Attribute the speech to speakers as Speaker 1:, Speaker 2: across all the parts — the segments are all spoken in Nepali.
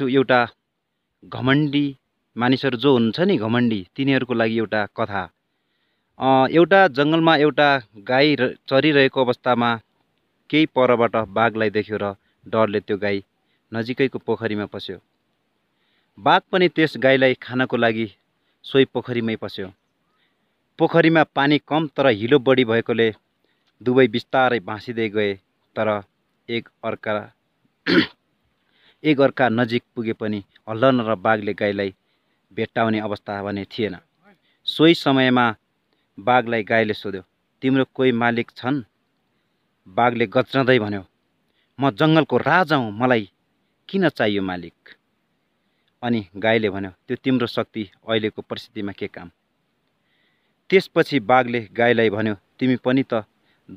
Speaker 1: भन्छु एउटा घमण्डी मानिसहरू जो हुनुहुन्छ नि घमण्डी तिनीहरूको लागि एउटा कथा एउटा जङ्गलमा एउटा गाई चरिरहेको अवस्थामा केही परबाट बाघलाई देख्यो र डरले त्यो गाई नजिकैको पोखरीमा पस्यो बाघ पनि त्यस गाईलाई खानको लागि सोही पोखरीमै पस्यो पोखरीमा पानी कम तर हिलो बढी भएकोले दुवै बिस्तारै भाँसिँदै गए तर एक अर्का एकअर्का नजिक पुगे पनि हल्लन र बाघले गाईलाई भेट्टाउने अवस्था भने थिएन सोही समयमा बाघलाई गाईले सोध्यो तिम्रो कोही मालिक छन् बाघले गच्रँदै भन्यो म जङ्गलको राजा हुँ मलाई किन चाहियो मालिक अनि गाईले भन्यो त्यो तिम्रो शक्ति अहिलेको परिस्थितिमा के काम त्यसपछि बाघले गाईलाई भन्यो तिमी पनि त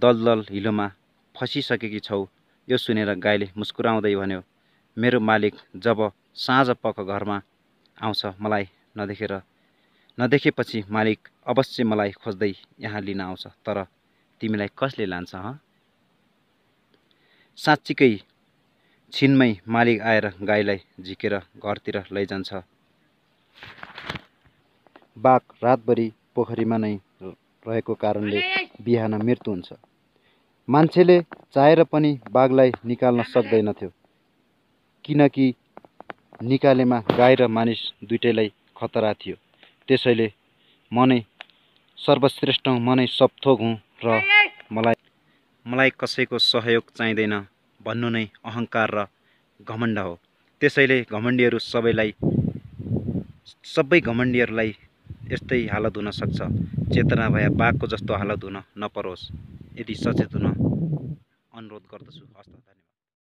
Speaker 1: दलदल हिलोमा फसिसकेकी छौ यो सुनेर गाईले मुस्कुराउँदै भन्यो मेरो मालिक जब साँझ साँझपख घरमा आउँछ मलाई नदेखेर नदेखेपछि मालिक अवश्य मलाई खोज्दै यहाँ लिन आउँछ तर तिमीलाई कसले लान्छ हँ साँच्चीकै छिनमै मालिक आएर गाईलाई झिकेर घरतिर लैजान्छ बाघ रातभरि पोखरीमा नै रहेको कारणले बिहान मृत्यु हुन्छ मान्छेले चाहेर पनि बाघलाई निकाल्न सक्दैनथ्यो किनकि निकालेमा गाई र मानिस दुइटैलाई खतरा थियो त्यसैले म नै सर्वश्रेष्ठ म नै सपथोक हुँ र मलाई मलाई कसैको सहयोग चाहिँदैन भन्नु नै अहङ्कार र घमण्ड हो त्यसैले घमण्डीहरू सबैलाई सबै घमण्डीहरूलाई यस्तै हालत हुन सक्छ चेतना भए बाघको जस्तो हालत हुन नपरोस् यदि सचेत हुन अनुरोध गर्दछु हस्त धन्यवाद